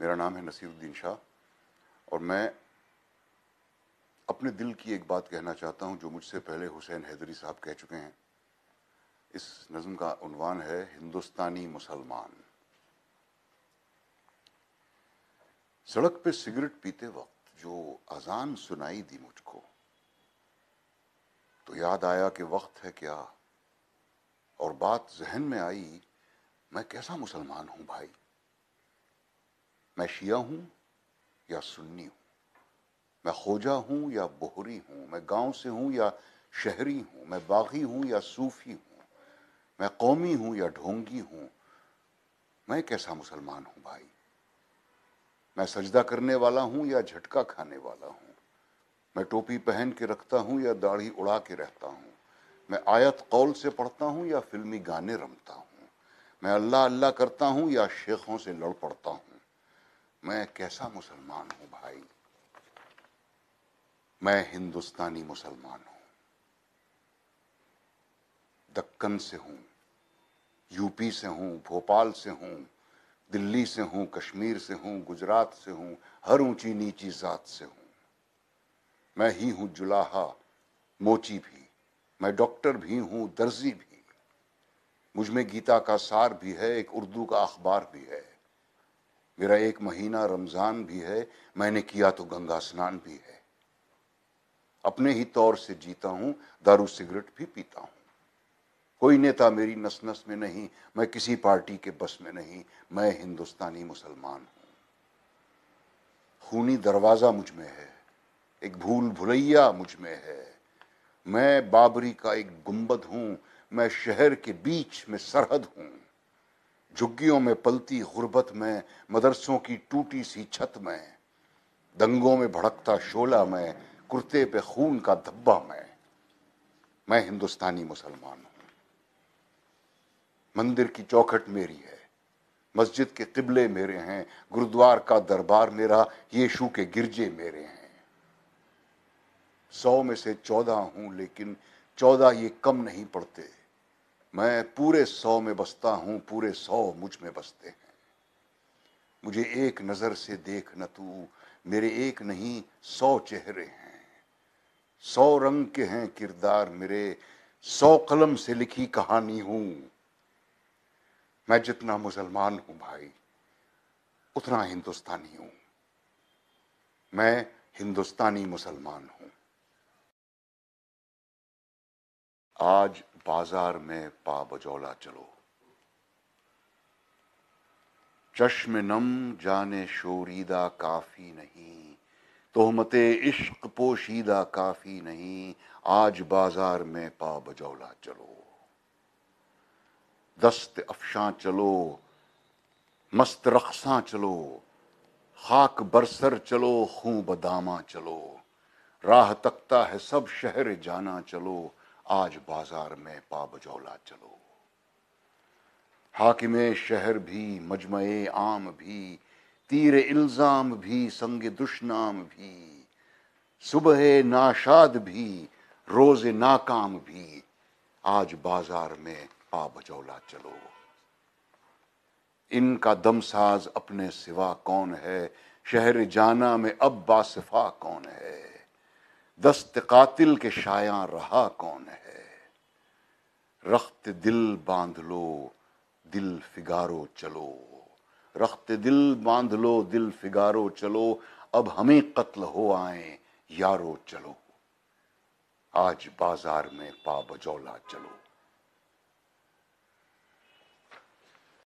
मेरा नाम है नसीरुद्दीन शाह और मैं अपने दिल की एक बात कहना चाहता हूं जो मुझसे पहले हुसैन हैदरी साहब कह चुके हैं इस नज़म का उनवान है हिंदुस्तानी मुसलमान सड़क पे सिगरेट पीते वक्त जो अजान सुनाई दी मुझको तो याद आया कि वक्त है क्या और बात जहन में आई मैं कैसा मुसलमान हूं भाई मैं शिया हूँ या सुन्नी हूँ मैं खोजा हूँ या बोहरी हूँ मैं गांव से हूँ या शहरी हूँ मैं बागी हूँ या सूफी हूँ मैं कौमी हूँ या ढोंगी हूँ मैं कैसा मुसलमान हूँ भाई मैं सजदा करने वाला हूँ या झटका खाने वाला हूँ मैं टोपी पहन के रखता हूँ या दाढ़ी उड़ा के रहता हूँ मैं आयत कौल से पढ़ता हूँ या फिल्मी गाने रमता हूँ मैं अल्लाह अल्लाह करता हूँ या शेखों से लड़ पड़ता हूँ मैं कैसा मुसलमान हूं भाई मैं हिंदुस्तानी मुसलमान हूं दक्कन से हूं यूपी से हूं भोपाल से हूं दिल्ली से हूं कश्मीर से हूं गुजरात से हूं हर ऊंची नीची जात से हूं मैं ही हूं जुलाहा मोची भी मैं डॉक्टर भी हूं दर्जी भी मुझ में गीता का सार भी है एक उर्दू का अखबार भी है मेरा एक महीना रमज़ान भी है मैंने किया तो गंगा स्नान भी है अपने ही तौर से जीता हूं दारू सिगरेट भी पीता हूं कोई नेता मेरी नस नस में नहीं मैं किसी पार्टी के बस में नहीं मैं हिंदुस्तानी मुसलमान हूं खूनी दरवाज़ा मुझ में है एक भूल भुलैया मुझ में है मैं बाबरी का एक गुंबद हूं मैं शहर के बीच में सरहद हूं झुग्गियों में पलती गुर्बत में मदरसों की टूटी सी छत में दंगों में भड़कता शोला में कुर्ते पे खून का धब्बा में मैं हिंदुस्तानी मुसलमान हूं मंदिर की चौखट मेरी है मस्जिद के किबले मेरे हैं गुरुद्वार का दरबार मेरा यीशु के गिरजे मेरे हैं सौ में से चौदह हूं लेकिन चौदह ये कम नहीं पड़ते मैं पूरे सौ में बसता हूँ पूरे सौ मुझ में बसते हैं मुझे एक नज़र से देख न तू मेरे एक नहीं सौ चेहरे हैं सौ रंग के हैं किरदार मेरे सौ कलम से लिखी कहानी हूं मैं जितना मुसलमान हूं भाई उतना हिंदुस्तानी हूं मैं हिंदुस्तानी मुसलमान हूँ आज बाजार में पा बजौला चलो चश्म नम जाने शोरीदा काफ़ी नहीं तोहमत इश्क पोशीदा काफ़ी नहीं आज बाजार में पा बजौला चलो दस्त अफशां चलो मस्त रखसा चलो खाक बरसर चलो खूब बदामा चलो राह तकता है सब शहर जाना चलो आज बाजार में पा बजौला चलो हाकिमे शहर भी मजम आम भी तीर इल्ज़ाम भी संग दुश्नाम भी सुबह नाशाद भी रोज़ नाकाम भी आज बाजार में पा बजौला चलो इनका दमसाज अपने सिवा कौन है शहर जाना में अब बासिफा कौन है दस्त कातिल के शाया रहा कौन है रख्त दिल बांध लो दिल फिगारो चलो रख्त दिल बांध लो दिल फिगारो चलो अब हमें कत्ल हो आए यारो चलो आज बाजार में पा बजौला चलो